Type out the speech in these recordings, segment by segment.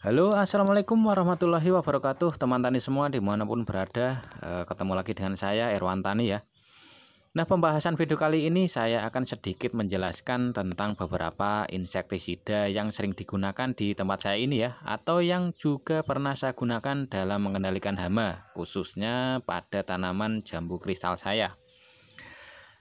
Halo assalamualaikum warahmatullahi wabarakatuh teman tani semua dimanapun berada eh, ketemu lagi dengan saya Erwan Tani ya Nah pembahasan video kali ini saya akan sedikit menjelaskan tentang beberapa insektisida yang sering digunakan di tempat saya ini ya Atau yang juga pernah saya gunakan dalam mengendalikan hama khususnya pada tanaman jambu kristal saya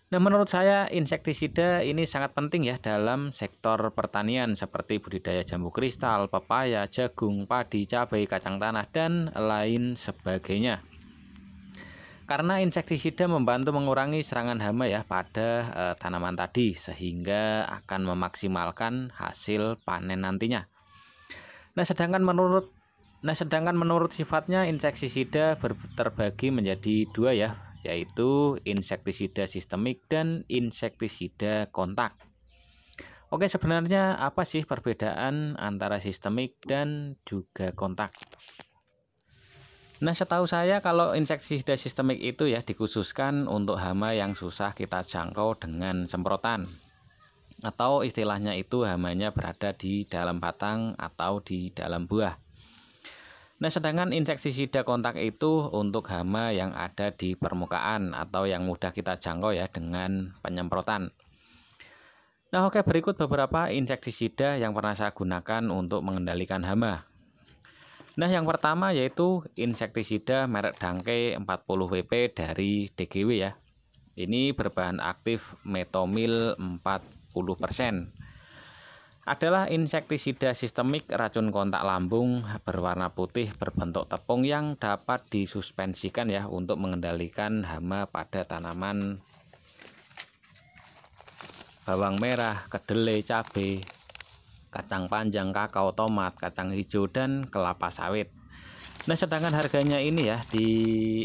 Nah, menurut saya insektisida ini sangat penting ya dalam sektor pertanian seperti budidaya jambu kristal, pepaya, jagung, padi, cabai, kacang tanah dan lain sebagainya. Karena insektisida membantu mengurangi serangan hama ya pada e, tanaman tadi sehingga akan memaksimalkan hasil panen nantinya. Nah, sedangkan menurut Nah, sedangkan menurut sifatnya insektisida terbagi menjadi dua ya, yaitu insektisida sistemik dan insektisida kontak. Oke, sebenarnya apa sih perbedaan antara sistemik dan juga kontak? Nah, setahu saya kalau insektisida sistemik itu ya dikhususkan untuk hama yang susah kita jangkau dengan semprotan. Atau istilahnya itu hamanya berada di dalam batang atau di dalam buah. Nah, sedangkan insektisida kontak itu untuk hama yang ada di permukaan atau yang mudah kita jangkau ya dengan penyemprotan. Nah, oke berikut beberapa insektisida yang pernah saya gunakan untuk mengendalikan hama. Nah, yang pertama yaitu insektisida merek Dangke 40 WP dari DGW ya. Ini berbahan aktif metomil 40% adalah insektisida sistemik racun kontak lambung berwarna putih berbentuk tepung yang dapat disuspensikan ya untuk mengendalikan hama pada tanaman bawang merah, kedelai, cabai, kacang panjang, kakao, tomat, kacang hijau dan kelapa sawit. Nah, sedangkan harganya ini ya di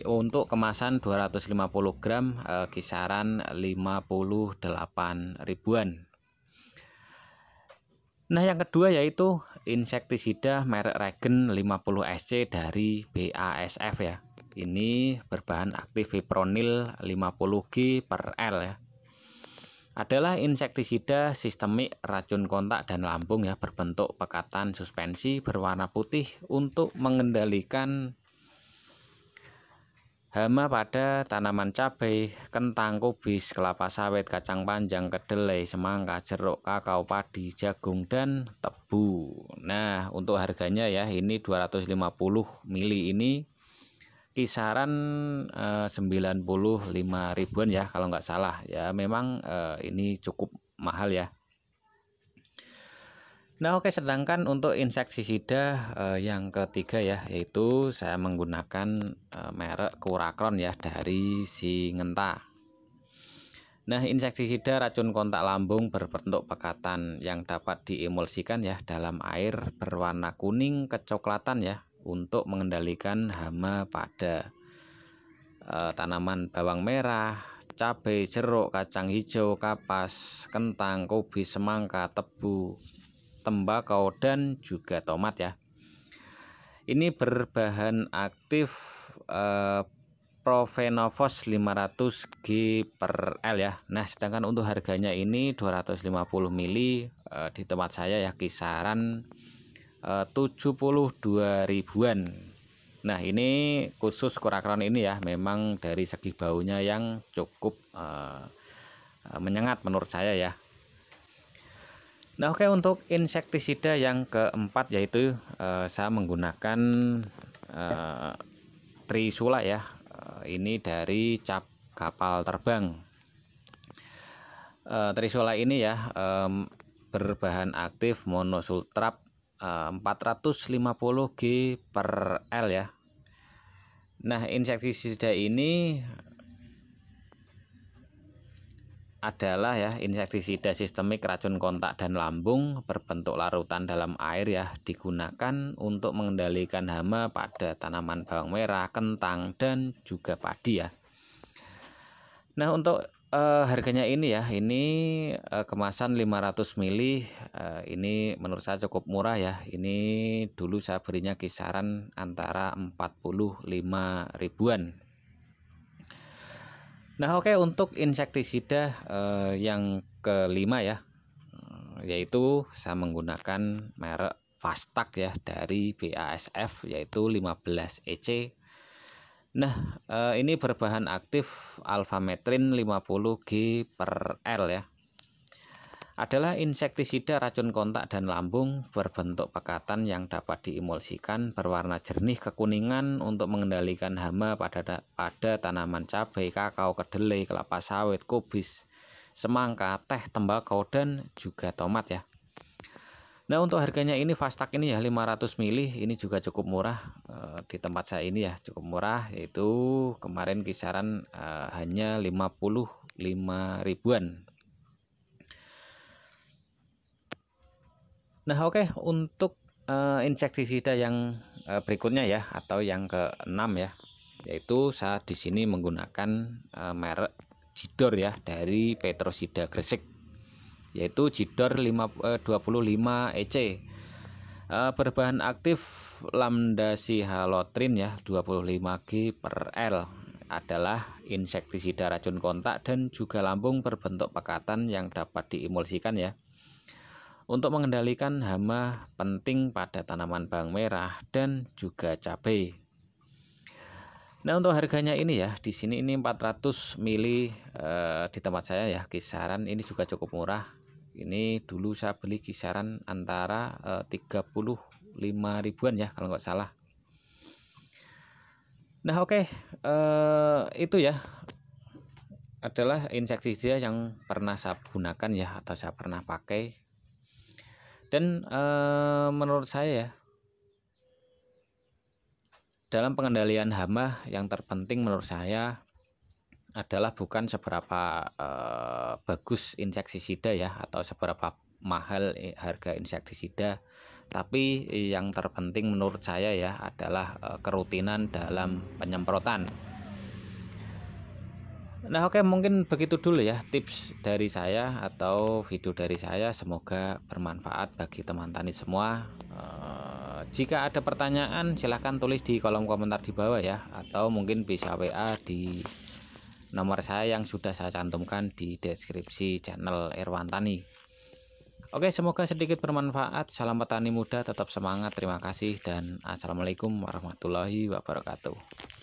untuk kemasan 250 gram eh, kisaran 58 ribuan Nah, yang kedua yaitu insektisida merek Regen 50SC dari BASF ya. Ini berbahan aktif fipronil 50G per L ya. Adalah insektisida sistemik racun kontak dan lambung ya berbentuk pekatan suspensi berwarna putih untuk mengendalikan Hama pada tanaman cabai, kentang, kubis, kelapa sawit, kacang panjang, kedelai, semangka, jeruk, kakao, padi, jagung, dan tebu. Nah, untuk harganya ya ini 250 mili ini kisaran eh, 95 ribuan ya kalau nggak salah. Ya memang eh, ini cukup mahal ya. Nah, oke, okay, sedangkan untuk insektisida uh, yang ketiga ya, yaitu saya menggunakan uh, merek Kurakron ya dari si Singenta. Nah, insektisida racun kontak lambung berbentuk pekatan yang dapat diemulsikan ya dalam air berwarna kuning kecoklatan ya untuk mengendalikan hama pada uh, tanaman bawang merah, cabai, jeruk, kacang hijau, kapas, kentang, kobi, semangka, tebu, tembakau dan juga tomat ya. Ini berbahan aktif eh, Provenofos 500 G per L ya. Nah, sedangkan untuk harganya ini 250 ml eh, di tempat saya ya kisaran eh, 72 ribuan. Nah, ini khusus kurakron ini ya, memang dari segi baunya yang cukup eh, eh menyengat menurut saya ya. Nah, oke okay, untuk insektisida yang keempat yaitu eh, saya menggunakan eh, trisula ya. Eh, ini dari cap kapal terbang. Eh, trisula ini ya eh, berbahan aktif monosultrap eh, 450 G per L ya. Nah, insektisida ini adalah ya insektisida sistemik racun kontak dan lambung berbentuk larutan dalam air ya digunakan untuk mengendalikan hama pada tanaman bawang merah, kentang dan juga padi ya. Nah, untuk eh, harganya ini ya, ini eh, kemasan 500 ml eh, ini menurut saya cukup murah ya. Ini dulu saya berinya kisaran antara 45 ribuan Nah, oke okay, untuk insektisida uh, yang kelima ya, eh, yaitu saya menggunakan merek Fastak ya dari BASF yaitu 15EC. E nah, eh, ini berbahan aktif alfametrin 50G per L ya adalah insektisida racun kontak dan lambung berbentuk pekatan yang dapat diemulsikan berwarna jernih kekuningan untuk mengendalikan hama pada pada tanaman cabai, kakao, kedelai, kelapa sawit, kubis, semangka, teh, tembakau dan juga tomat ya. Nah, untuk harganya ini Fastak ini ya 500 mili, ini juga cukup murah e, di tempat saya ini ya, cukup murah itu kemarin kisaran e, hanya 55 ribuan Nah, oke, okay. untuk uh, insektisida yang uh, berikutnya ya atau yang keenam ya, yaitu saat di sini menggunakan uh, merek Jidor ya dari Petrosida Gresik yaitu Jidor 25 EC. Uh, berbahan aktif lambda halotrin ya 25G per L adalah insektisida racun kontak dan juga lambung berbentuk pekatan yang dapat diemulsikan ya untuk mengendalikan hama penting pada tanaman bawang merah dan juga cabai. Nah, untuk harganya ini ya, di sini ini 400 mili e, di tempat saya ya, kisaran ini juga cukup murah. Ini dulu saya beli kisaran antara e, eh, 35 ribuan ya kalau nggak salah. Nah, oke, okay. Eh, itu ya adalah insektisida yang pernah saya gunakan ya atau saya pernah pakai dan eh, menurut saya ya, dalam pengendalian hama yang terpenting menurut saya adalah bukan seberapa eh, bagus insektisida ya atau seberapa mahal harga insektisida tapi yang terpenting menurut saya ya adalah eh, kerutinan dalam penyemprotan Nah, oke, okay, mungkin begitu dulu ya tips dari saya atau video dari saya. Semoga bermanfaat bagi teman tani semua. Uh, jika ada pertanyaan, silahkan tulis di kolom komentar di bawah ya, atau mungkin bisa WA di nomor saya yang sudah saya cantumkan di deskripsi channel Erwan Tani. Oke, semoga sedikit bermanfaat. Salam petani muda, tetap semangat. Terima kasih, dan assalamualaikum warahmatullahi wabarakatuh.